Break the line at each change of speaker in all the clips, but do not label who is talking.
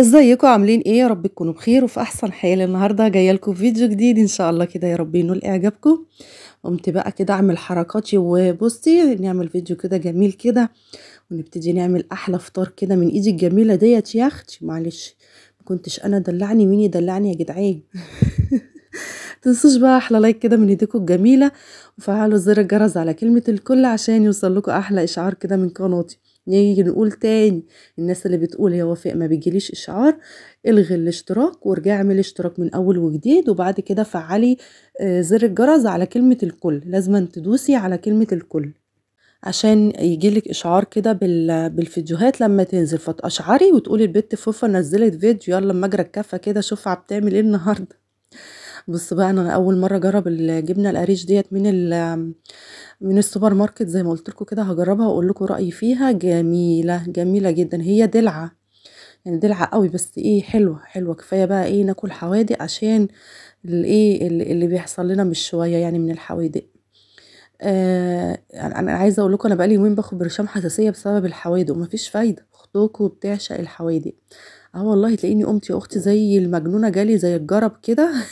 ازيكم عاملين ايه يا رب تكونوا بخير وفي احسن حال النهارده جايه لكم فيديو جديد ان شاء الله كده يا رب ينول اعجابكم قمت بقى كده اعمل حركاتي وبصي نعمل فيديو كده جميل كده ونبتدي نعمل احلى فطار كده من ايدي الجميله ديت يا اختي معلش ما كنتش انا دلعني مين يدلعني يا جدعان تنسوش بقى احلى لايك كده من ايديكم الجميله وفعلوا زر الجرس على كلمه الكل عشان يوصل لكم احلى اشعار كده من قناتي نيجي نقول تاني الناس اللي بتقول يا وفاء ما بيجيليش اشعار الغي الاشتراك وارجعي اعملي اشتراك من اول وجديد وبعد كده فعلي آه، زر الجرس على كلمه الكل لازم تدوسي على كلمه الكل عشان يجيلك اشعار كده بالفيديوهات لما تنزل فتقشعري وتقولي البت فوفا نزلت فيديو يلا لما اجرى الكفه كده شوفها بتعمل ايه النهارده بص بقى أنا أول مرة أجرب الجبنة القريش ديت من من السوبر ماركت زي ما قلت لكم كده هجربها واقول لكم رأيي فيها جميلة جميلة جدا هي دلعة يعني دلعة قوي بس ايه حلوة حلوة كفاية بقى ايه ناكل حوادق عشان الايه اللي بيحصل لنا مش شوية يعني من الحوادق آه انا عايزه اقول لكم انا لي يومين باخد برشام حساسيه بسبب الحوادق ومفيش فايده اختكم بتعشق الحوادق اه والله تلاقيني قمت يا اختي زي المجنونه جالي زي الجرب كده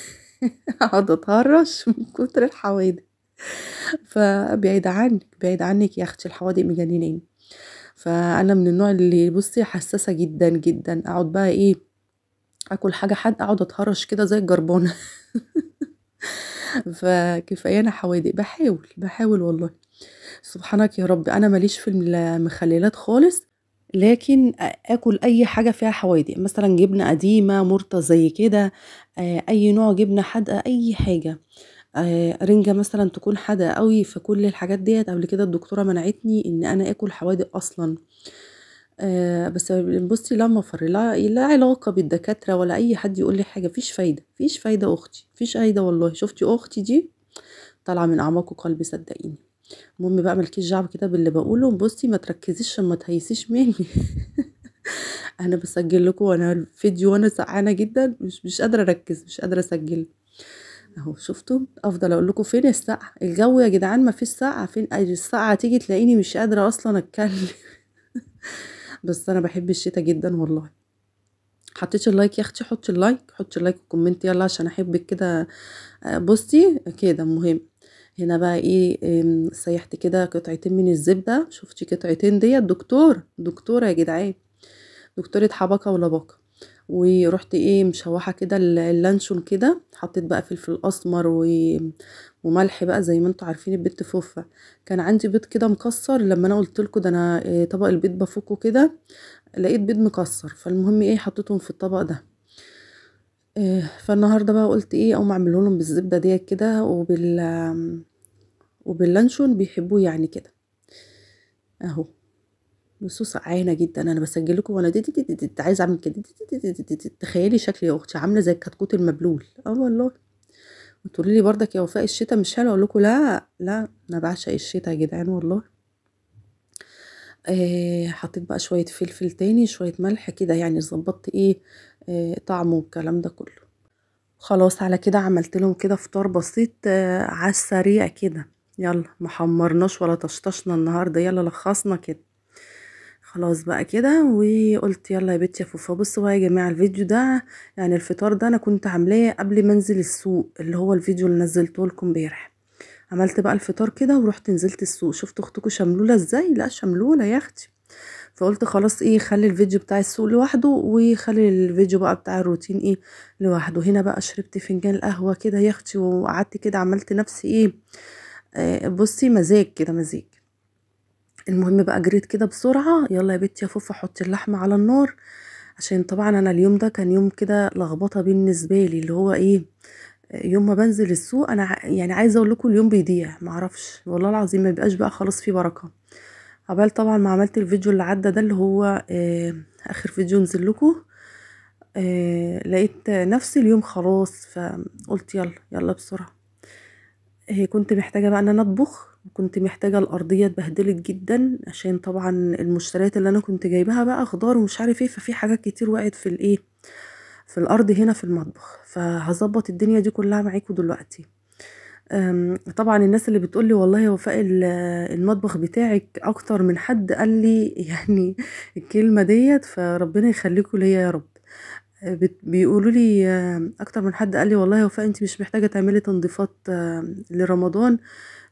أقعد أتهرش من كتر الحوادق فبعيد عنك بعيد عنك يا أختي الحوادق مجنناني فأنا من النوع اللي بصي حساسة جدا جدا أقعد بقى إيه أكل حاجة حد أقعد أتهرش كده زي الجربانة فكفاية أنا حوادق بحاول بحاول والله سبحانك يا رب أنا ماليش في المخللات خالص لكن اكل اي حاجه فيها حوادق مثلا جبنه قديمه مرطه زي كده اي نوع جبنه حادقه اي حاجه رنجه مثلا تكون حادقه قوي فكل الحاجات ديت قبل كده الدكتوره منعتني ان انا اكل حوادق اصلا بس بصي لا مفر لا, لا علاقه بالدكاتره ولا اي حد يقول لي حاجه مفيش فايده مفيش فايده اختي مفيش فايده والله شفتي اختي دي طالعه من اعماق قلبي صدقيني المهم بقى ملكيش دعوه كده باللي بقوله بصي ما تركزيش عشان ما تهيسيش مني انا بسجل لكم وانا الفيديو وانا سقعانه جدا مش مش قادره اركز مش قادره اسجل اهو شفتوا افضل اقول لكم فين السقعه الجو يا جدعان ما فيش سقعه فين السقعه تيجي تلاقيني مش قادره اصلا اتكلم بس انا بحب الشتاء جدا والله حطيتش اللايك يا اختي حطي اللايك حطي اللايك وكومنت يلا عشان احبك كده آه، بصي كده مهم هنا بقى ايه سيحت كده قطعتين من الزبدة شفتي قطعتين ديت دكتور دكتورة يا جدعان دكتورة حبكة ولبكة ورحت ايه مشوحه كده اللانشون كده حطيت بقى فلفل اسمر وملح بقى زي ما انتوا عارفين البيت فوفه كان عندي بيض كده مكسر لما انا قلت لكم ده انا آه، طبق البيض بفكه كده لقيت بيض مكسر فالمهم ايه حطيتهم في الطبق ده آه، فالنهارده بقى قلت ايه او اعمله لهم بالزبده دي كده وبال وباللانشون بيحبوه يعني كده اهو بصوا عاينه جدا انا بسجل لكم وانا دي دي دي دي دي عايزه اعمل كده دي دي دي دي دي تخيلي شكلي يا اختي عامله زي الكتكوت المبلول اه والله وتقولي لي بردك يا وفاء الشتاء مش حلو اقول لكم لا لا انا بعشق الشتاء يا جدعان والله آه حطيت بقى شويه فلفل تاني شويه ملح كده يعني ظبطت ايه آه، طعمه والكلام ده كله خلاص على كده عملت لهم كده فطار بسيط آه، على السريع كده يلا محمرناش ولا طشطشنا النهارده يلا لخصنا كده خلاص بقى كده وقلت يلا يا بنتي يا فوفا بصوا بقى يا جماعه الفيديو ده يعني الفطار ده انا كنت عاملاه قبل ما انزل السوق اللي هو الفيديو اللي نزلته لكم امبارح عملت بقى الفطار كده ورحت نزلت السوق شفتوا اختكم شملوله ازاي لا شملوله يا اختي فقلت خلاص ايه خلي الفيديو بتاع السوق لوحده وخلي الفيديو بقى بتاع الروتين ايه لوحده هنا بقى شربت فنجان قهوه كده يا اختي وقعدت كده عملت نفسي ايه آه، بصي مزاج كده مزاج المهم بقى جريت كده بسرعه يلا يا بنتي يا فوفا حطي اللحمه على النار عشان طبعا انا اليوم ده كان يوم كده لخبطه بالنسبه لي اللي هو ايه يوم ما بنزل السوق انا يعني عايزه اقول لكم اليوم بيضيع معرفش والله العظيم ما بقى خلاص في بركه عبال طبعا ما عملت الفيديو اللي عدى ده اللي هو آه اخر فيديو لكم آه لقيت نفسي اليوم خلاص فقلت يلا يلا بسرعه آه كنت محتاجه بقى ان انا اطبخ كنت محتاجه الارضيه اتبهدلت جدا عشان طبعا المشتريات اللي انا كنت جايباها بقى خضار ومش عارف ايه ففي حاجات كتير وقعت في الايه في الارض هنا في المطبخ فهظبط الدنيا دي كلها معاكم دلوقتي طبعًا الناس اللي بتقول لي والله وفاء المطبخ بتاعِك أكتر من حد قال لي يعني الكلمة ديت فربنا يخليكم ليّا يا رب، بيقولوا لي أكتر من حد قال لي والله يا وفاء أنتِ مش محتاجة تعملي تنضيفات آه، لرمضان،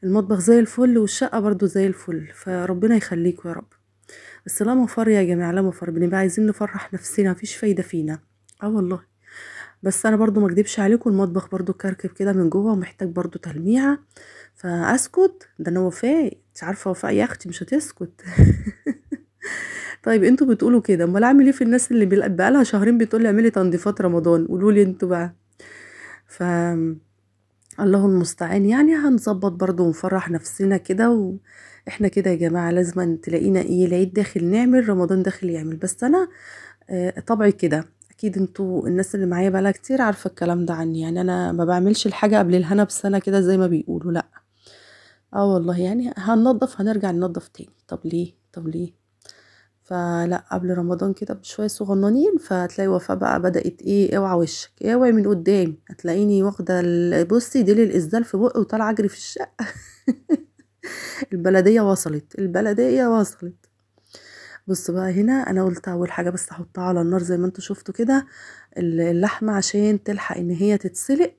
المطبخ زي الفل والشقة برضو زي الفل، فربنا يخليكم يا رب، بس لا مفر يا جماعة لا مفر، بنبقى عايزين نفرّح نفسنا مفيش فايدة فينا، آه والله. بس انا برضو ما اكدبش عليكم المطبخ برضو كركب كده من جوه ومحتاج برضو تلميعه فاسكت ده انا وفاء مش عارفه وفاء يا اختي مش هتسكت طيب انتوا بتقولوا كده امال اعمل ايه في الناس اللي بقالها شهرين بتقول لي اعملي تنظيفات رمضان قولوا لي انتوا بقى ف الله المستعان يعني هنظبط برضو ونفرح نفسنا كده و... احنا كده يا جماعه لازم تلاقينا ايه العيد داخل نعمل رمضان داخل يعمل بس انا آه، طبعي كده اكيد انتوا الناس اللي معايا بقالها كتير عارفه الكلام ده عني يعني انا ما بعملش الحاجه قبل الهنا بسنه كده زي ما بيقولوا لا اه والله يعني هننضف هنرجع ننضف تاني طب ليه طب ليه فلا قبل رمضان كده بشويه صغننين فهتلاقي وفاء بقى بدات ايه اوعى وشك اوعي من قدام هتلاقيني واخده بصي ديل الاسدال في بقي وطالعه اجري في الشقه البلديه وصلت البلديه وصلت بص بقى هنا انا قلت اول حاجه بس احطها على النار زي ما انتوا شفتوا كده اللحمه عشان تلحق ان هي تتسلق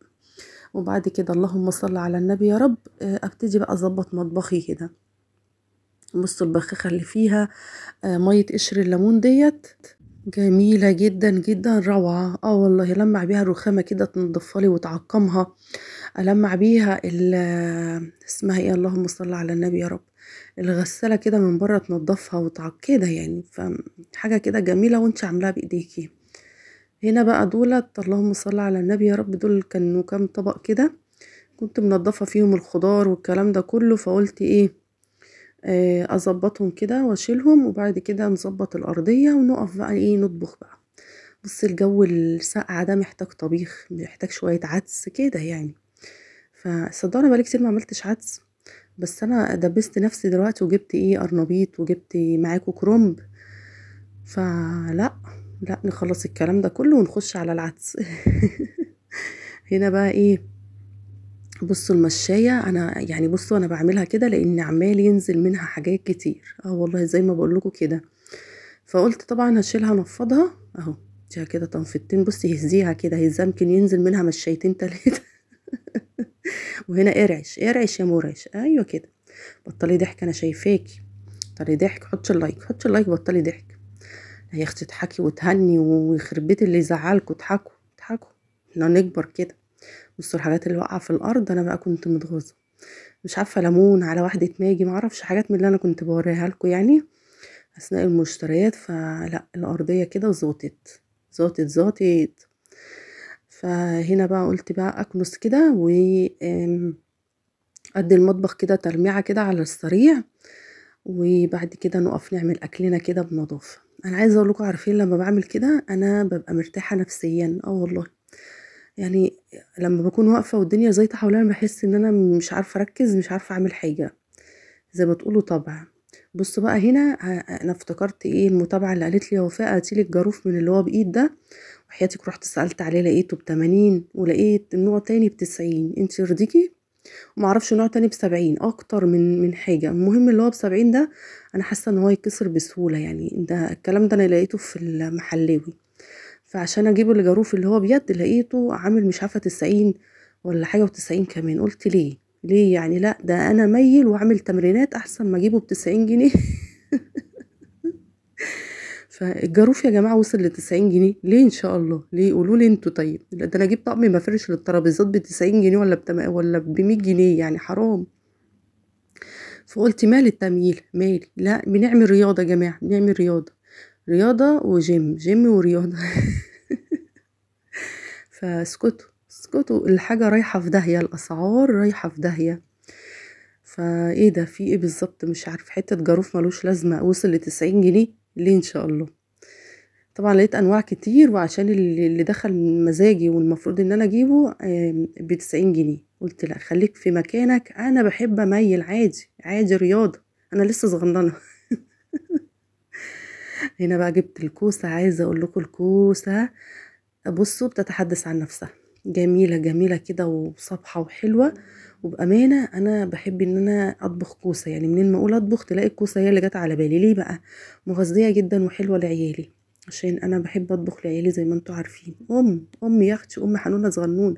وبعد كده اللهم صل على النبي يا رب آه، ابتدي بقى اظبط مطبخي كده بصوا البخاخه اللي فيها آه، ميه قشر الليمون ديت جميله جدا جدا روعه اه والله لمع بيها الرخامه كده تنضفها لي وتعقمها المع بيها اسمها ايه اللهم صل على النبي يا رب الغسالة كده من بره تنضفها وتعق يعني فحاجة كده جميلة وانت عاملاها بايديكي هنا بقى دولت اللهم صل على النبي يا رب دول كانوا كام طبق كده كنت منضفة فيهم الخضار والكلام ده كله فقلت ايه آه، اظبطهم كده واشيلهم وبعد كده نظبط الارضية ونقف بقى ايه نطبخ بقى بص الجو الساقع ده محتاج طبيخ محتاج شوية عدس كده يعني فصدقني بقالي كتير ما عملتش عدس بس انا دبست نفسي دلوقتي وجبت ايه قرنبيط وجبت معاكو كرومب فلا لا نخلص الكلام ده كله ونخش على العدس هنا بقى ايه بصوا المشاية أنا يعني بصوا أنا بعملها كده لأن عمال ينزل منها حاجات كتير اه والله زي ما بقول كده فقلت طبعا هشيلها نفضها اهو اديها كده تنفضتين بصي هزيها كده هزها يمكن ينزل منها مشايتين تلاتة وهنا ارعش ايه ارعش ايه يا مرعش ايوه كده بطلي ضحك انا شايفاكي بطلي ضحك حطش اللايك حطش اللايك بطلي ضحك يا اختي تضحكي وتهني ويخرب بيت اللي يزعلكوا اضحكوا اضحكوا احنا نكبر كده بصوا الحاجات اللي واقعه في الارض انا بقى كنت متغاظه مش عارفه ليمون على واحده ماجي معرفش حاجات من اللي انا كنت بوريها لكم يعني اثناء المشتريات فلا الارضيه كده زوطت زوتت زوتت فهنا بقى قلت بقى اكنس كده و قد المطبخ كده ترميعه كده على السريع وبعد كده نقف نعمل اكلنا كده بنظافه انا عايزه اقول لكم عارفين لما بعمل كده انا ببقى مرتاحه نفسيا اه والله يعني لما بكون واقفه والدنيا زيطه حواليا بحس ان انا مش عارفه اركز مش عارفه اعمل حاجه زي ما تقولوا طبع بص بقى هنا آه، انا افتكرت ايه المتابعه اللي قالت لي وفاء هاتيلي الجاروف من اللي هو بايد ده وحياتك رحت سألت عليه لقيته بتمانين ولقيت النوع تاني بتسعين انت يرضيكي ومعرفش نوع تاني بسبعين اكتر من من حاجه المهم اللي هو بسبعين ده انا حاسه ان هو يتكسر بسهوله يعني ده الكلام ده انا لقيته في المحلاوي فعشان اجيب الجروف اللي هو بيد لقيته عامل مش عارفه تسعين ولا حاجه وتسعين كمان قلت ليه ليه يعني لا ده انا ميل واعمل تمرينات احسن ما اجيبه بتسعين جنيه فالجاروف يا جماعه وصل ل 90 جنيه ليه ان شاء الله ليه قولوا لي انتوا طيب ده انا اجيب طقم مفرش للترابيزات ب 90 جنيه ولا بتم... ولا ب 100 جنيه يعني حرام فقلت مال التمييل مالي لا بنعمل رياضه يا جماعه بنعمل رياضه رياضه وجيم جيم ورياضه فاسكتوا اسكتوا الحاجه رايحه في داهيه الاسعار رايحه في داهيه فايه ده في ايه بالظبط مش عارف حته جاروف ملوش لازمه وصل ل 90 جنيه ليه ان شاء الله طبعا لقيت انواع كتير وعشان اللي دخل مزاجي والمفروض ان انا اجيبه بتسعين جنيه قلت لا خليك في مكانك انا بحب اميل عادي عادي رياضه انا لسه صغننه هنا بقى جبت الكوسه عايزه اقول لكم الكوسه بصوا بتتحدث عن نفسها جميله جميله كده وصبحه وحلوه وبامانه انا بحب ان انا اطبخ كوسه يعني منين ما اقول اطبخ تلاقي الكوسه هي اللي جت على بالي ليه بقى مغذيه جدا وحلوه لعيالي عشان انا بحب اطبخ لعيالي زي ما انتوا عارفين ام ام يا اختي ام حنونه صغنونه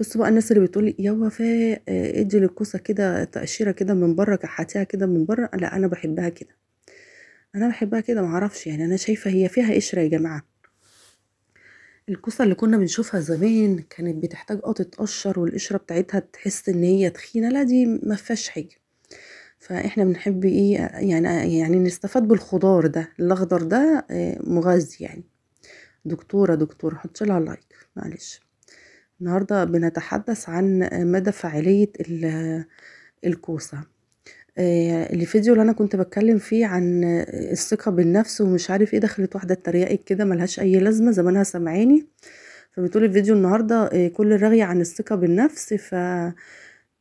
بصوا بقى الناس اللي بتقولي يا وفاء آه، ادي للكوسه كده تقشيره كده من بره كحتيها كده من بره لا انا بحبها كده انا بحبها كده معرفش يعني انا شايفه هي فيها قشره يا جماعه الكوسة اللي كنا بنشوفها زمان كانت بتحتاج اه تتقشر والقشرة بتاعتها تحس ان هي تخينة لا دي مفيهاش حاجة فاحنا بنحب ايه يعني يعني نستفاد بالخضار ده الاخضر ده آه، مغذي يعني دكتورة دكتورة حطي لها لايك معلش النهاردة بنتحدث عن مدى فاعلية الكوسة آه، الفيديو اللي انا كنت بتكلم فيه عن الثقه بالنفس ومش عارف ايه دخلت واحده اتريقت كده ملهاش اي لازمه زمانها سامعاني فبتقول الفيديو النهارده آه، كل الرغي عن الثقه بالنفس ف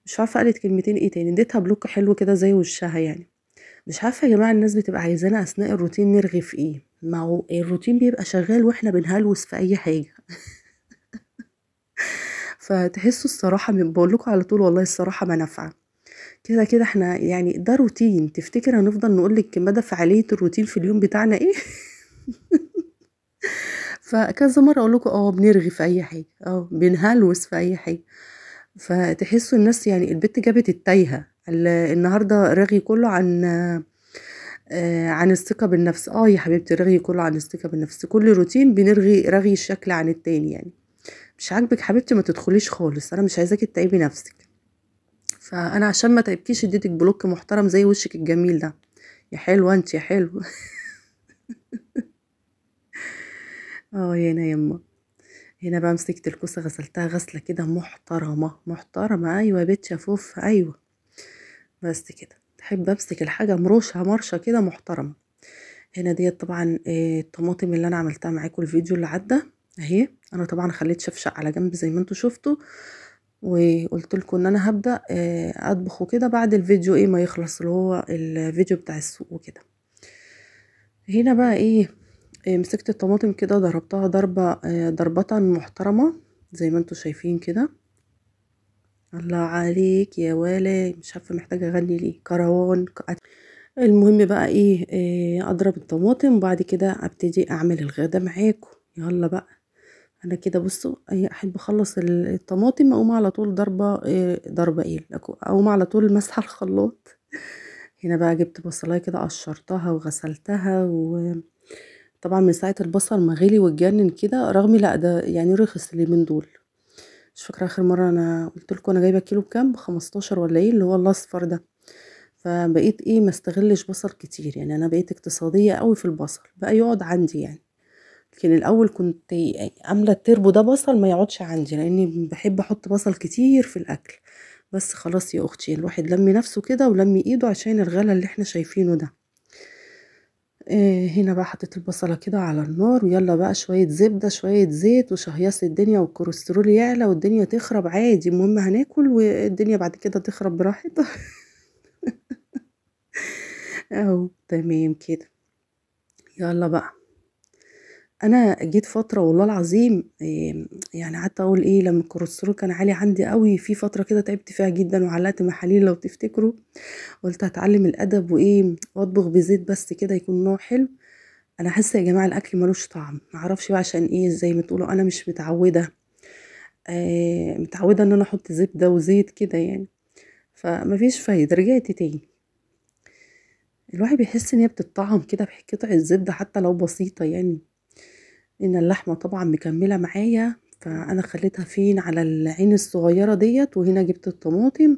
مش عارفه قالت كلمتين ايه تاني اديتها بلوك حلو كده زي وشها يعني مش عارفه يا جماعه الناس بتبقى عايزانا اثناء الروتين نرغي في ايه ما هو الروتين بيبقى شغال واحنا بنهلوس في اي حاجه فتحسوا الصراحه بقول لكم على طول والله الصراحه ما نافعه كده كده احنا يعني ده روتين تفتكر هنفضل نقول لك مدى فعاليه الروتين في اليوم بتاعنا ايه فكذا مره اقول لكم اه بنرغي في اي حاجه اه بنهلوس في اي حاجه فتحسوا الناس يعني البت جابت التايهه النهارده رغي كله عن آه عن الثقة بالنفس اه يا حبيبتي رغي كله عن الثقة بالنفس كل روتين بنرغي رغي الشكل عن التاني يعني مش عاجبك حبيبتي ما تدخليش خالص انا مش عايزاكي تتعبي نفسك فانا عشان ما تعبكيش اديتك بلوك محترم زي وشك الجميل ده يا حلوه انت يا حلو اه هنا يما هنا بقى مسكت الكوسه غسلتها غسله كده محترمه محترمه ايوه يا بت يا فوف ايوه بس كده تحب امسك الحاجه مروشه مرشه كده محترمه هنا ديت طبعا آه، الطماطم اللي انا عملتها معاكم الفيديو اللي عدى اهي انا طبعا خليت شفشق على جنب زي ما انتوا شفتوا وقلت لكم ان انا هبدا آه، اطبخ وكده بعد الفيديو ايه ما يخلص اللي هو الفيديو بتاع السوق وكده هنا بقى ايه آه، مسكت الطماطم كده ضربتها ضربه آه، ضربه محترمه زي ما انتم شايفين كده الله عليك يا ولا مش عارفه محتاجه اغني ليه كروان المهم بقى ايه, اضرب الطماطم وبعد كده ابتدي اعمل الغدا معاكم يلا بقى انا كده بصوا احب اخلص الطماطم اقوم على طول ضربه ضربه ايه اقوم على طول مسح الخلاط هنا بقى جبت بصلايه كده قشرتها وغسلتها و طبعا من ساعه البصل ما غلي واتجنن كده رغم لا ده يعني رخص اللي من دول مش فاكره اخر مره انا قلت لكم انا جايبه كيلو بكام ب 15 ولا ايه اللي هو الاصفر ده فبقيت ايه ما استغلش بصل كتير يعني انا بقيت اقتصاديه قوي في البصل بقى يقعد عندي يعني لكن الاول كنت عامله التربو ده بصل ما يقعدش عندي لاني بحب احط بصل كتير في الاكل بس خلاص يا اختي الواحد لمي نفسه كده ولمي ايده عشان الغلا اللي احنا شايفينه ده آه، هنا بقى حطيت البصله كده على النار ويلا بقى شويه زبده شويه زيت وشهيص الدنيا والكوليسترول يعلى والدنيا تخرب عادي المهم هناكل والدنيا بعد كده تخرب براحتها اهو تمام كده يلا بقى أنا جيت فترة والله العظيم آمم، يعني قعدت أقول إيه لمّا الكوليسترول كان عالي عندي أوي، في فترة كده تعبت فيها جدًا وعلّقت محاليل لو تفتكروا، قُلت هتعلم الأدب وإيه وأطبخ بزيت بس كده يكون نوع حلو، أنا حاسة يا جماعة الأكل ملوش طعم، ما اعرفش بقى عشان إيه زي ما تقولوا أنا مش متعودة آمم، متعودة إن أنا أحط زبدة وزيت كده يعني، فما فيش فايدة رجعت تاني. الواحد بيحس إن هي بتتطعم كده بقطع الزبدة حتى لو بسيطة يعني. ان اللحمة طبعا مكملة معايا فأنا خليتها فين على العين الصغيرة ديت وهنا جبت الطماطم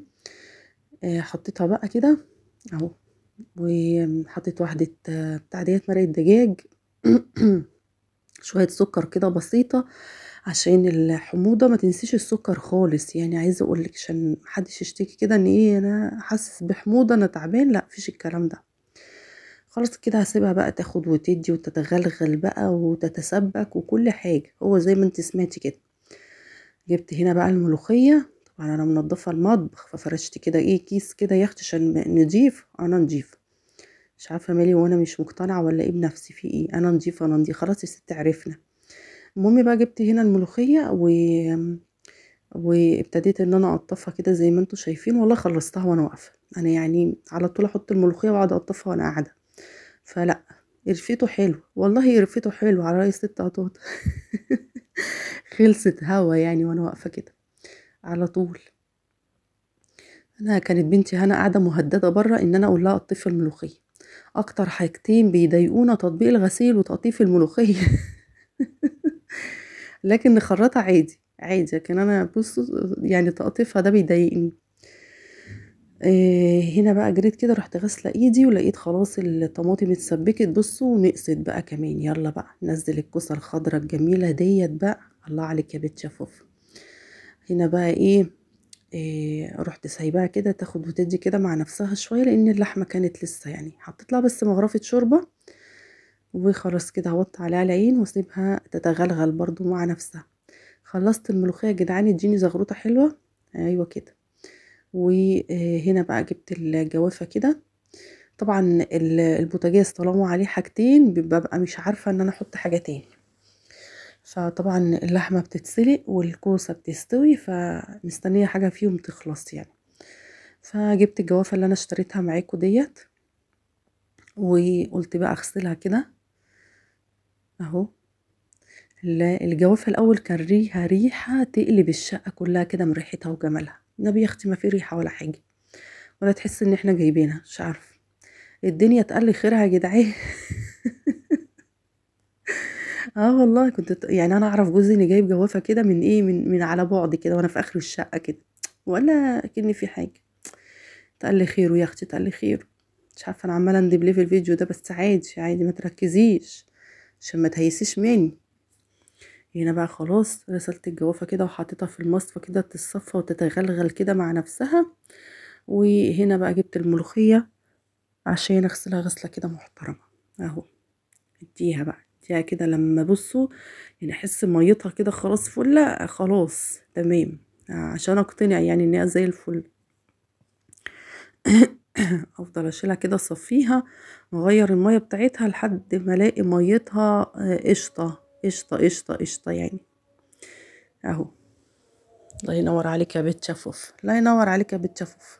آه، حطيتها بقى كده اهو وحطيت واحدة آه، بتاع ديت مرقة دجاج شوية سكر كده بسيطة عشان الحموضة ما تنسيش السكر خالص يعني عايزة اقولك عشان محدش يشتكي كده ان ايه انا حاسس بحموضة انا تعبان لا مفيش الكلام ده خلاص كده هسيبها بقى تاخد وتدي وتتغلغل بقى وتتسبك وكل حاجة هو زي ما انت سمعتي كده جبت هنا بقى الملوخية طبعا انا منضفة المطبخ ففرشت كده ايه كيس كده يخت عشان نضيف انا نضيف مش عارفة مالي وانا مش مقتنعة ولا ايه بنفسي في ايه انا نضيف انا نضيف خلاص يا ست عرفنا المهم بقى جبت هنا الملوخية و وابتديت ان انا اقطفها كده زي ما انتم شايفين والله خلصتها وانا واقفه انا يعني على طول احط الملوخيه واقعد اقطفها وانا قاعده فلا قرفته حلو والله قرفته حلو على رأي ست عطوط خلصت هوا يعني وانا واقفة كده على طول انا كانت بنتي هنا قاعدة مهددة بره ان انا اقول لها اطفي الملوخية اكتر حاجتين بيضايقونا تطبيق الغسيل وتقطيف الملوخية لكن نخرطها عادي عادي لكن انا بص يعني تقطيفها ده بيضايقني آه، هنا بقى جريت كده رحت غاسله ايدي ولقيت خلاص الطماطم اتسبكت بصوا ونقصت بقى كمان يلا بقى نزل الكوسه الخضراء الجميله ديت بقى الله عليك يا بنت شفوف هنا بقى ايه, إيه رحت سايباها كده تاخد وتدي كده مع نفسها شويه لان اللحمه كانت لسه يعني حطيت لها بس مغرفه شوربه وخلاص كده هوطي عليها العين واسيبها تتغلغل برضو مع نفسها خلصت الملوخيه يا جدعان اديني زغروطه حلوه ايوه كده وهنا بقى جبت الجوافة كده طبعا البوتاجاز طالما عليه حاجتين ببقى مش عارفة ان انا احط حاجة تاني فطبعا اللحمة بتتسلق والكوسة بتستوي فمستنية حاجة فيهم تخلص يعني فجبت الجوافة اللي انا اشتريتها معاكم ديت وقلت بقى اغسلها كده اهو الجوافة الاول كان ريها ريحة تقلب الشقة كلها كده من ريحتها وجمالها نبي اختي ما في ريحه ولا حاجه ولا تحس ان احنا جايبينها مش عارفه الدنيا تقلي خيرها يا جدعان اه والله كنت يعني انا اعرف جوزي اللي جايب جوافه كده من ايه من من على بعد كده وانا في اخر الشقه كده ولا كني في حاجه تقلي خيره يا اختي تقلي خيره مش عارفه انا عماله اندبلي في الفيديو ده بس عادي عادي ما تركزيش عشان ما تهيسيش مني هنا بقى خلاص غسلت الجوافه كده وحطيتها في المصفى كده تتصفى وتتغلغل كده مع نفسها وهنا بقى جبت الملوخيه عشان اغسلها غسله كده محترمه اهو اديها بقى اديها كده لما بصوا يعني احس ميتها كده خلاص فله خلاص تمام عشان اقتنع يعني ان هي زي الفل افضل اشيلها كده اصفيها اغير الميه بتاعتها لحد ما الاقي ميتها آه، قشطه قشطة قشطة قشطة يعني اهو الله ينور عليك يا بنت شفوف الله ينور عليك يا بنت شفوف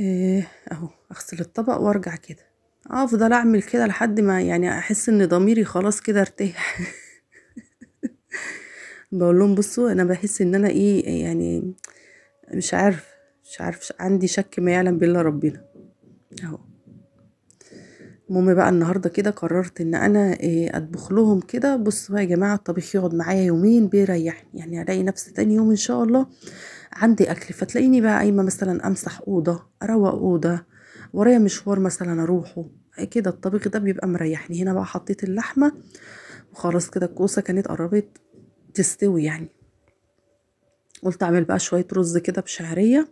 إيه اهو اغسل الطبق وارجع كده افضل اعمل كده لحد ما يعني احس ان ضميري خلاص كده ارتاح بقول لهم بصوا انا بحس ان انا ايه يعني مش عارف مش عارف عندي شك ما يعلم بالله ربنا اهو المهم بقى النهارده كده قررت ان انا آه، اطبخ لهم كده بصوا يا جماعه الطبيخ يقعد معايا يومين بيريحني يعني الاقي نفسي تاني يوم ان شاء الله عندي اكل فتلاقيني بقى قايمه مثلا امسح اوضه اروق اوضه ورايا مشوار مثلا اروحه آه، كده الطبيخ ده بيبقى مريحني هنا بقى حطيت اللحمه وخلاص كده الكوسه كانت قربت تستوي يعني قلت اعمل بقى شويه رز كده بشعريه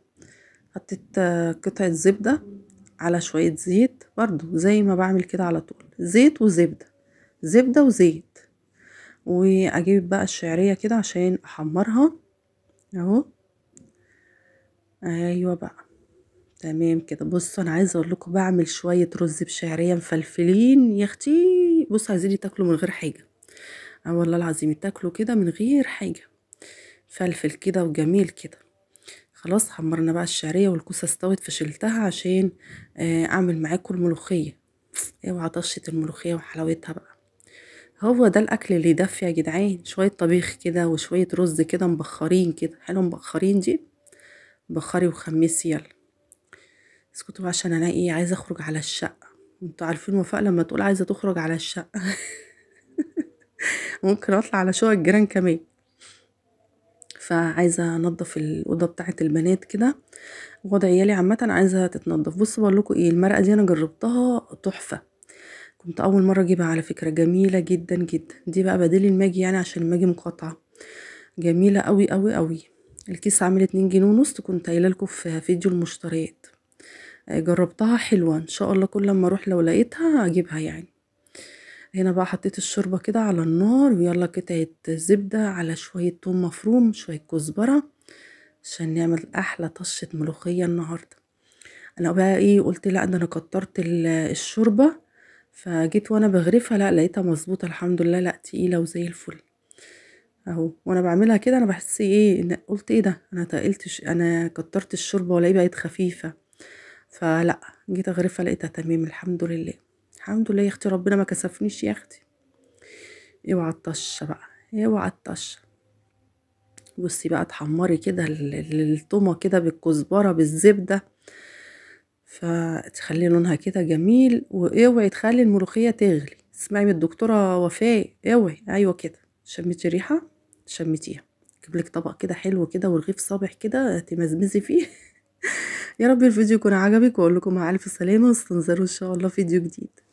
حطيت آه، قطعه زبده على شوية زيت برضو زي ما بعمل كده على طول زيت وزبدة زبدة وزيت واجيب بقى الشعرية كده عشان احمرها اهو ايوه بقى تمام كده بصوا انا عايزه اقول لكم بعمل شويه رز بشعريه مفلفلين يا اختي بصوا عايزين تاكلوا من غير حاجه اه والله العظيم تاكلوا كده من غير حاجه فلفل كده وجميل كده خلاص حمرنا بقى الشعريه والكوسه استوت فشلتها عشان آه، اعمل معاكم الملوخيه اوعى طشه الملوخيه وحلاوتها بقى هو ده الاكل اللي يدفي يا جدعان شويه طبيخ كده وشويه رز كده مبخرين كده حلو مبخرين دي بخري وخمسي يلا اسكتوا بقى عشان انا ايه عايزه اخرج على الشقه انتوا عارفين وفاء لما تقول عايزه تخرج على الشقه ممكن اطلع على شقق الجيران كمان فعايزه انضف الاوضه بتاعه البنات كده وضع عيالي عامه عايزه تتنضف بصوا بقول لكم ايه المرقه دي انا جربتها تحفه كنت اول مره اجيبها على فكره جميله جدا جدا دي بقى بديل الماجي يعني عشان الماجي مقاطعه جميله قوي قوي قوي الكيس عامل اتنين جنيه ونص كنت قايله لكم في فيديو المشتريات آه، جربتها حلوه ان شاء الله كل لما اروح لو لقيتها اجيبها يعني هنا بقى حطيت الشوربة كده على النار ويلا قطعة زبدة على شوية توم مفروم شوية كزبرة عشان نعمل أحلى طشة ملوخية النهاردة أنا بقى إيه قلت لأ ده أنا كترت الشوربة فجيت وأنا بغرفها لأ لقيتها مظبوطة الحمد لله لأ تقيلة وزي الفل اهو وانا بعملها كده انا بحس ايه إن قلت ايه ده انا تقلت انا كترت الشوربه ولا بقت خفيفه فلا جيت اغرفها لقيتها تمام الحمد لله الحمد لله يا اختي ربنا ما كسفنيش يا اختي اوعى الطشه بقى اوعى الطشه بصي بقى تحمري كده الطومه كده بالكزبره بالزبده فتخلي لونها كده جميل واوعي تخلي الملوخيه تغلي اسمعي من الدكتوره وفاء اوعي ايوه كده شميتي ريحه شميتيها جيب لك طبق كده حلو كده ورغيف صابح كده تمزمزي فيه يا رب الفيديو يكون عجبك واقول لكم مع الف سلامه استنزلوا ان شاء الله فيديو جديد